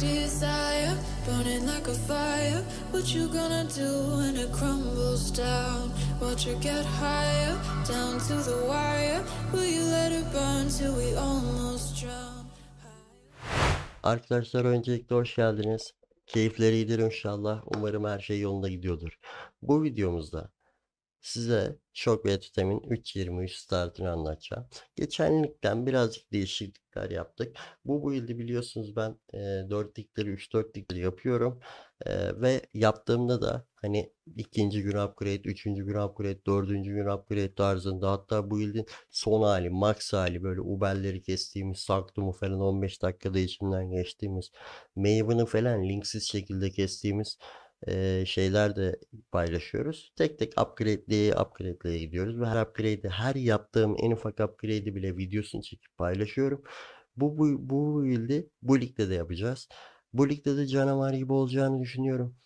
desire burning like a fire what you gonna do when it crumbles down watch it get higher down to the wire will you let it burn till we almost drown Arkadaşlar öncelikle hoş geldiniz. Keyifleri iyidir inşallah. Umarım her şey yolunda gidiyordur. Bu videomuzda size Shockwave Totem'in 3.23 startını anlatacağım. Geçenlikten birazcık değişiklikler yaptık. Bu build'i biliyorsunuz ben e, 4 dikleri 3-4 dikleri yapıyorum. E, ve yaptığımda da hani ikinci gün upgrade, üçüncü gün upgrade, dördüncü gün upgrade tarzında hatta bu yılın son hali, max hali böyle Uber'leri kestiğimiz, Saktum'u falan 15 dakikada içinden geçtiğimiz, Maven'ı falan linksiz şekilde kestiğimiz e, şeyler de paylaşıyoruz. Tek tek upgrade'li upgrade'lere gidiyoruz ve her upgrade'i her yaptığım en ufak upgrade'i bile videosunu çekip paylaşıyorum. Bu bu bu ilde, bu ligde de yapacağız. Bu ligde de canavar gibi olacağını düşünüyorum.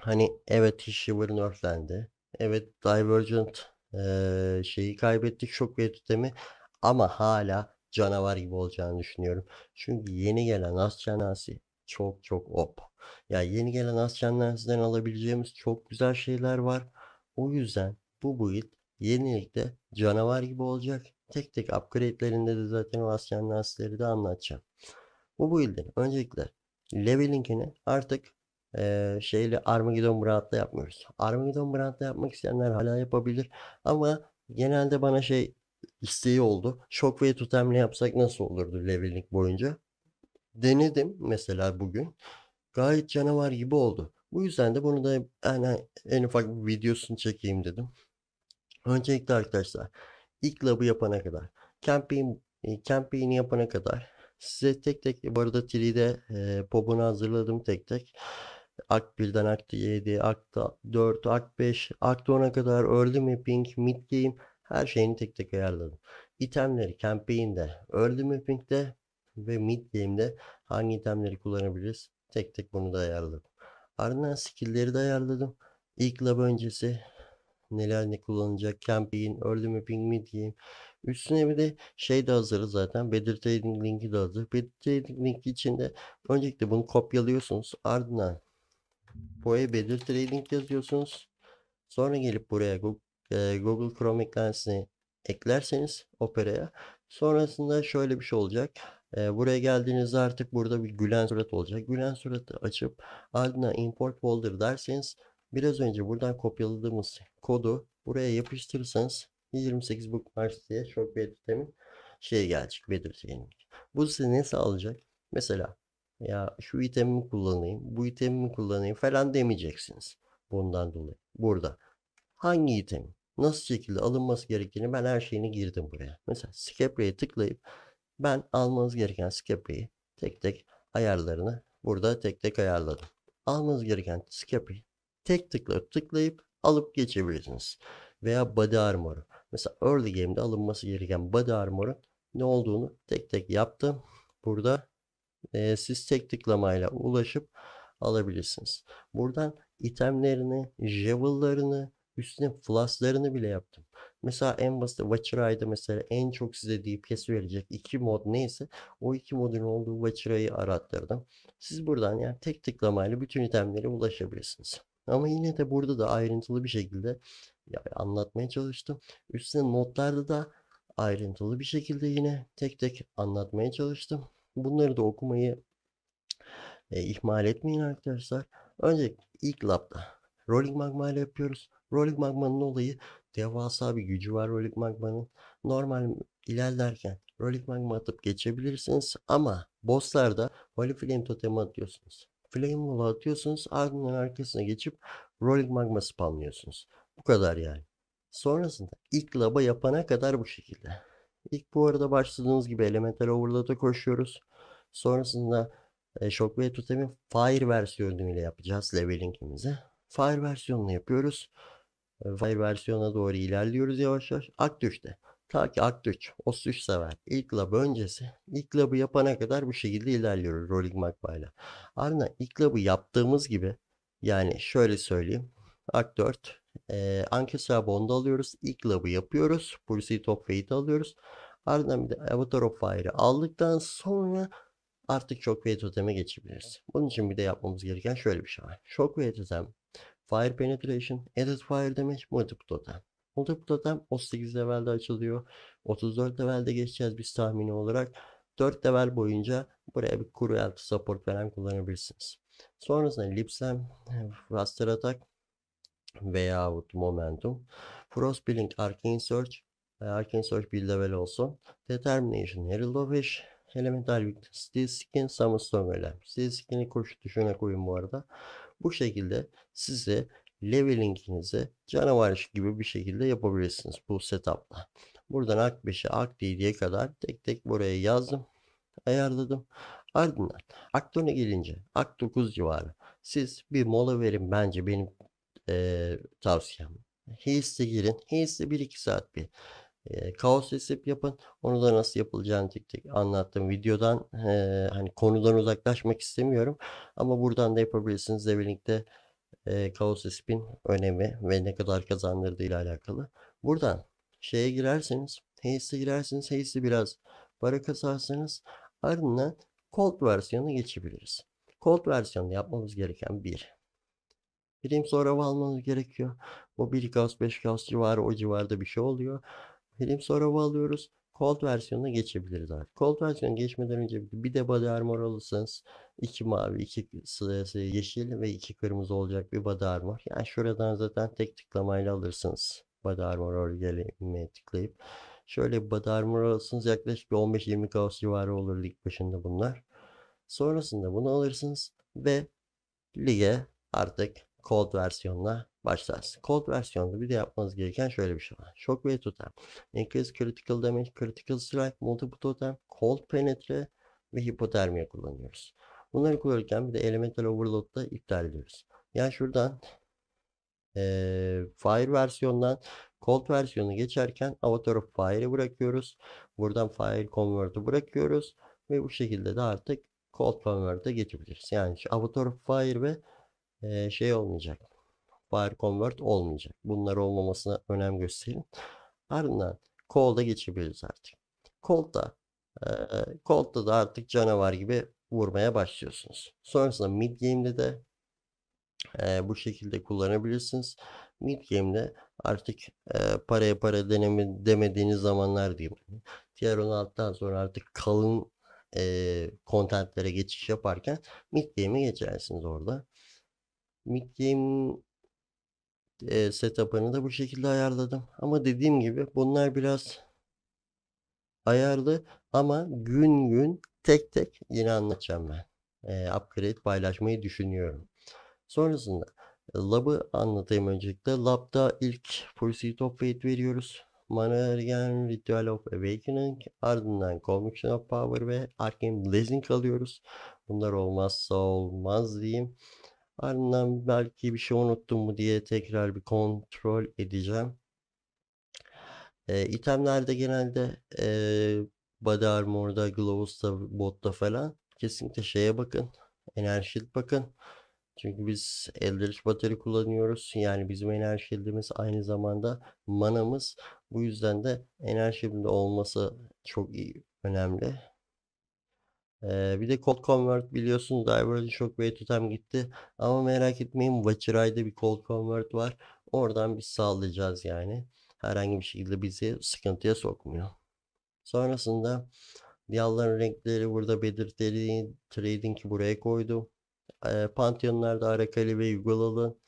Hani evet Shiver nerflendi. Evet Divergent e, şeyi kaybetti, şok ve tutemi ama hala canavar gibi olacağını düşünüyorum. Çünkü yeni gelen Ascanasi çok çok op. Ya yani yeni gelen Asken'den sizden alabileceğimiz çok güzel şeyler var. O yüzden bu build yenilikte canavar gibi olacak. Tek tek upgrade'lerinde de zaten o Asken Nas'leri de anlatacağım. Bu build'in öncelikle leveling'ini artık e, şeyle Armageddon Brand'da yapmıyoruz. Armageddon Brand'da yapmak isteyenler hala yapabilir ama genelde bana şey isteği oldu. Shockwave totemle yapsak nasıl olurdu leveling boyunca? Denedim mesela bugün gayet canavar gibi oldu. Bu yüzden de bunu da yani en ufak bir videosunu çekeyim dedim. Öncelikle arkadaşlar ilk labı yapana kadar campaign, e, campaign'i yapana kadar size tek tek bu arada Tili'de e, pop'unu hazırladım tek tek. Akt 1'den Akt 7, Akt 4, Akt 5, Akt 10'a kadar early mapping, mid game her şeyini tek tek ayarladım. İtemleri campaign'de, early mapping'de ve mid game'de hangi itemleri kullanabiliriz? Tek tek bunu da ayarladım. Ardından skill'leri de ayarladım. İlk lab öncesi neler ne kullanacak Camping, early mapping, mid game. Üstüne bir de şey de hazır zaten. Better Trading linki de hazır. Better Trading linki içinde öncelikle bunu kopyalıyorsunuz. Ardından buraya Better Trading yazıyorsunuz. Sonra gelip buraya e, Google Chrome eklensini eklerseniz Opera'ya. Sonrasında şöyle bir şey olacak. E, buraya geldiğinizde artık burada bir gülen surat olacak. Gülen suratı açıp ardına import folder derseniz biraz önce buradan kopyaladığımız kodu buraya yapıştırırsanız 28 bookmarks diye çok bir sistemin şey gelecek belirtilenin. Bu size ne sağlayacak? Mesela ya şu itemimi kullanayım, bu itemimi kullanayım falan demeyeceksiniz. Bundan dolayı. Burada. Hangi item? Nasıl şekilde alınması gerektiğini ben her şeyini girdim buraya. Mesela Scapre'ye tıklayıp ben almanız gereken skepeyi tek tek ayarlarını burada tek tek ayarladım. Almanız gereken skepeyi tek tıkla tıklayıp alıp geçebilirsiniz. Veya body armor'u. Mesela early game'de alınması gereken body armor'un ne olduğunu tek tek yaptım. Burada e, siz tek tıklamayla ulaşıp alabilirsiniz. Buradan itemlerini, javel'larını, Üstüne flaslarını bile yaptım. Mesela en basit Watcher Watcher'aydı mesela en çok size DPS verecek iki mod neyse o iki modun olduğu Watcher Watcher'ayı arattırdım. Siz buradan yani tek tıklamayla bütün itemlere ulaşabilirsiniz. Ama yine de burada da ayrıntılı bir şekilde yani anlatmaya çalıştım. Üstüne notlarda da ayrıntılı bir şekilde yine tek tek anlatmaya çalıştım. Bunları da okumayı e, ihmal etmeyin arkadaşlar. Önce ilk labda Rolling Magma ile yapıyoruz. Rolling Magma'nın olayı devasa bir gücü var Rolling Magma'nın. Normal ilerlerken rolling Magma atıp geçebilirsiniz ama bosslarda Holy Flame totemi atıyorsunuz. Flame Wall'a atıyorsunuz ardından arkasına geçip Rolling Magma spamlıyorsunuz. Bu kadar yani. Sonrasında ilk laba yapana kadar bu şekilde. İlk bu arada başladığınız gibi Elemental Overload'a koşuyoruz. Sonrasında e, Shockwave Totem'in Fire versiyonu ile yapacağız levelingimizi. Fire versiyonunu yapıyoruz. Vay ee, versiyona doğru ilerliyoruz yavaş yavaş. Aktürk'te. Ta ki Aktürk, o suç sever. İlk lab öncesi, ilk labı yapana kadar bu şekilde ilerliyoruz Rolling Magpie'la. Ardından ilk labı yaptığımız gibi yani şöyle söyleyeyim. Ak 4, e, Ankestra Bond'u alıyoruz. İlk labı yapıyoruz. Pursuit top Fate'i alıyoruz. Ardından bir de Avatar of Fire'ı aldıktan sonra artık Shockwave Totem'e geçebiliriz. Bunun için bir de yapmamız gereken şöyle bir şey var. Shockwave Totem Fire Penetration, Added Fire demek Multiplo'da. Multiplo'da 38 levelde açılıyor. 34 levelde geçeceğiz biz tahmini olarak. 4 level boyunca buraya bir kuru support falan kullanabilirsiniz. Sonrasında Lipsem, Raster Attack veya Momentum. Frost Blink, Arcane Search, e, Arcane Search bir level olsun. Determination, Herald of Fish, Elemental Weakness, Steel Skin, Summer Storm Steel Skin'i koşu düşüne koyun bu arada. Bu şekilde size levelinginizi canavar gibi bir şekilde yapabilirsiniz bu setupla. Buradan AK5'e AK7'ye kadar tek tek buraya yazdım. Ayarladım. Ardından ak gelince AK9 civarı. Siz bir mola verin bence benim ee, tavsiyem. Heis'e girin. Heis'e 1-2 saat bir kaos hesap yapın. Onu da nasıl yapılacağını tek tek anlattım videodan. E, hani konudan uzaklaşmak istemiyorum ama buradan da yapabilirsinizle birlikte e, kaos hesap'in önemi ve ne kadar kazandırdığı ile alakalı. Buradan şeye girerseniz, Haze'e girerseniz, Haze'e biraz para kasarsanız ardından Cold versiyonu geçebiliriz. Cold versiyonu yapmamız gereken bir Birim sonra almanız gerekiyor. Bu 1 gaz 5 gaz civarı o civarda bir şey oluyor. Film Sorrow'u alıyoruz. Cold versiyonuna geçebiliriz artık. Cold versiyona geçmeden önce bir de body armor alırsanız iki mavi, iki yeşil ve iki kırmızı olacak bir body armor. Yani şuradan zaten tek tıklamayla alırsınız. Body armor orgelime tıklayıp. Şöyle body armor alırsınız yaklaşık 15-20 kaos civarı olur lig başında bunlar. Sonrasında bunu alırsınız ve lige artık cold versiyonuna başlarsın. Cold versiyonda bir de yapmanız gereken şöyle bir şey var. Shockwave totem, increase critical damage, critical strike, multiple totem, cold penetre ve hipotermiye kullanıyoruz. Bunları kullanırken bir de elemental overload da iptal ediyoruz. Yani şuradan e, fire versiyondan cold versiyonu geçerken avatar of fire'ı bırakıyoruz. Buradan fire convert'ı bırakıyoruz ve bu şekilde de artık cold convert'e geçebiliriz. Yani şu avatar of fire ve şey olmayacak. Fire Convert olmayacak. Bunlar olmamasına önem gösterin. Ardından Cold'a geçebiliriz artık. Cold'da e, Cold'da da artık canavar gibi vurmaya başlıyorsunuz. Sonrasında mid game'de de bu şekilde kullanabilirsiniz. Mid game'de artık e, paraya para deneme, demediğiniz zamanlar diyeyim. Tier 16'dan sonra artık kalın e, kontentlere geçiş yaparken mid game'e geçersiniz orada. Mid game e, setup'ını da bu şekilde ayarladım. Ama dediğim gibi bunlar biraz ayarlı ama gün gün tek tek yine anlatacağım ben. E, upgrade paylaşmayı düşünüyorum. Sonrasında Lab'ı anlatayım öncelikle. Lab'da ilk Pursuit of Fate veriyoruz. Manargan Ritual of Awakening ardından Conviction of Power ve Arcane Blessing alıyoruz. Bunlar olmazsa olmaz diyeyim. Ardından belki bir şey unuttum mu diye tekrar bir kontrol edeceğim. E, itemlerde genelde e, Body Armor'da, Glows'ta, Bot'ta falan kesinlikle şeye bakın. Enerji bakın. Çünkü biz Eldritch bateri kullanıyoruz. Yani bizim enerji shield'imiz aynı zamanda manamız. Bu yüzden de enerji shield'de olması çok iyi, önemli. Ee, bir de cold convert biliyorsunuz diverge çok way tutam gitti. Ama merak etmeyin Vachiray'da bir cold convert var. Oradan biz sağlayacağız yani. Herhangi bir şekilde bizi sıkıntıya sokmuyor. Sonrasında Diyalların renkleri burada belirtili. Trading'i buraya koydu E, Pantheon'larda Arakali ve Yugalalı.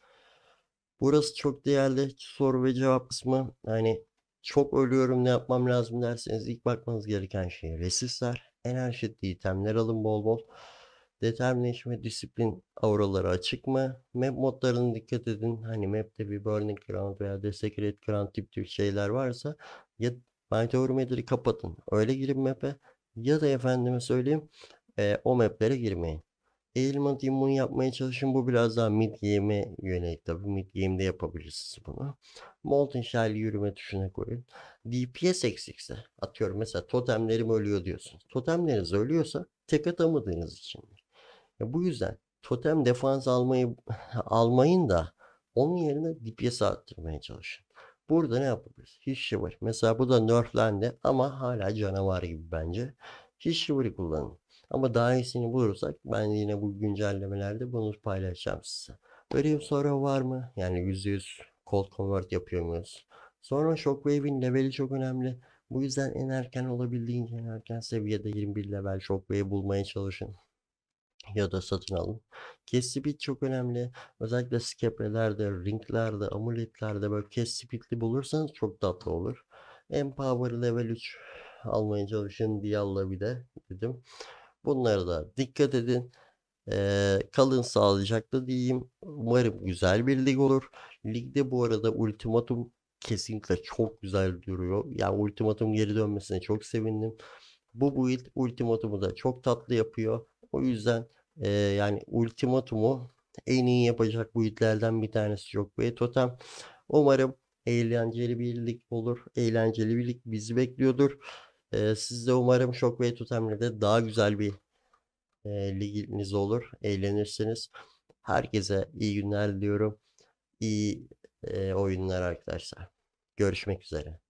Burası çok değerli soru ve cevap kısmı. Yani çok ölüyorum ne yapmam lazım derseniz ilk bakmanız gereken şey resistler en her şiddet itemler alın bol bol. Determination disiplin auraları açık mı? Map modlarına dikkat edin. Hani map'te bir burning ground veya desecrate ground tip tip şeyler varsa ya meteorometri kapatın. Öyle girin map'e ya da efendime söyleyeyim e, o maplere girmeyin. Eğilme atayım yapmaya çalışın. Bu biraz daha mid game'e yönelik tabi. Mid game'de yapabilirsiniz bunu. Molten Shell'i yürüme tuşuna koyun. DPS eksikse atıyorum mesela totemlerim ölüyor diyorsun. Totemleriniz ölüyorsa tek atamadığınız için. Ya bu yüzden totem defans almayı almayın da onun yerine DPS arttırmaya çalışın. Burada ne yapabiliriz? Hiç şey var. Mesela bu da nerflendi ama hala canavar gibi bence. Hiç Shiver'ı kullanın. Ama daha iyisini bulursak ben yine bu güncellemelerde bunu paylaşacağım size. Böyle bir soru var mı? Yani %100 cold convert yapıyor muyuz? Sonra Shockwave'in leveli çok önemli. Bu yüzden en erken olabildiğince en erken seviyede 21 level Shockwave bulmaya çalışın. Ya da satın alın. Cast speed çok önemli. Özellikle skeprelerde, ringlerde, amuletlerde böyle cast speedli bulursanız çok tatlı olur. Empower level 3 almaya çalışın. Dial'la bir de dedim. Bunlara da dikkat edin. Ee, kalın sağlıcakla diyeyim. Umarım güzel bir lig olur. Ligde bu arada ultimatum kesinlikle çok güzel duruyor. Yani ultimatum geri dönmesine çok sevindim. Bu build ultimatumu da çok tatlı yapıyor. O yüzden e, yani ultimatumu en iyi yapacak buildlerden bir tanesi yok. ve totem. Umarım eğlenceli bir lig olur. Eğlenceli bir lig bizi bekliyordur. E, siz de umarım Shockwave Totem'le daha güzel bir e, liginiz olur. Eğlenirsiniz. Herkese iyi günler diliyorum. İyi e, oyunlar arkadaşlar. Görüşmek üzere.